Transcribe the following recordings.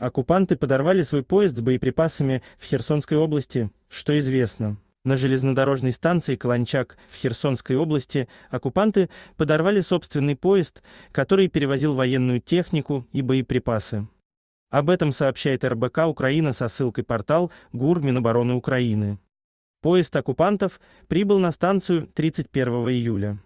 Оккупанты подорвали свой поезд с боеприпасами в Херсонской области, что известно. На железнодорожной станции Каланчак в Херсонской области оккупанты подорвали собственный поезд, который перевозил военную технику и боеприпасы. Об этом сообщает РБК Украина со ссылкой портал ГУР Минобороны Украины. Поезд оккупантов прибыл на станцию 31 июля.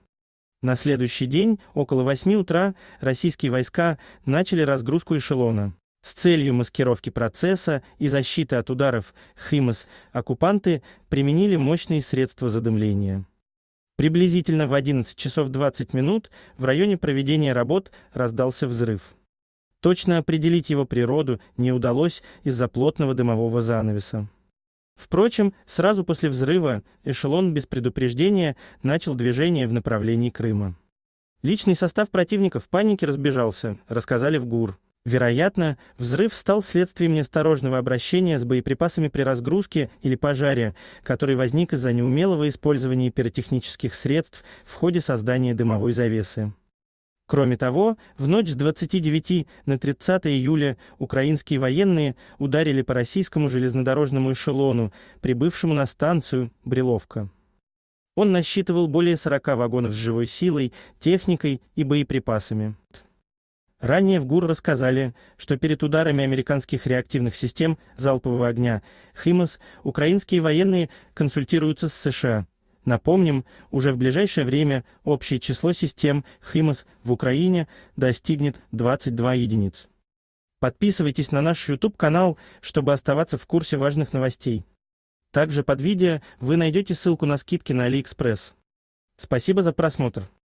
На следующий день, около 8 утра, российские войска начали разгрузку эшелона. С целью маскировки процесса и защиты от ударов «Химос» оккупанты применили мощные средства задымления. Приблизительно в 11 часов 20 минут в районе проведения работ раздался взрыв. Точно определить его природу не удалось из-за плотного дымового занавеса. Впрочем, сразу после взрыва эшелон без предупреждения начал движение в направлении Крыма. Личный состав противников в панике разбежался, рассказали в ГУР. Вероятно, взрыв стал следствием неосторожного обращения с боеприпасами при разгрузке или пожаре, который возник из-за неумелого использования пиротехнических средств в ходе создания дымовой завесы. Кроме того, в ночь с 29 на 30 июля украинские военные ударили по российскому железнодорожному эшелону, прибывшему на станцию Бреловка. Он насчитывал более 40 вагонов с живой силой, техникой и боеприпасами. Ранее в ГУР рассказали, что перед ударами американских реактивных систем залпового огня «Химас» украинские военные консультируются с США. Напомним, уже в ближайшее время общее число систем «Химас» в Украине достигнет 22 единиц. Подписывайтесь на наш YouTube-канал, чтобы оставаться в курсе важных новостей. Также под видео вы найдете ссылку на скидки на AliExpress. Спасибо за просмотр.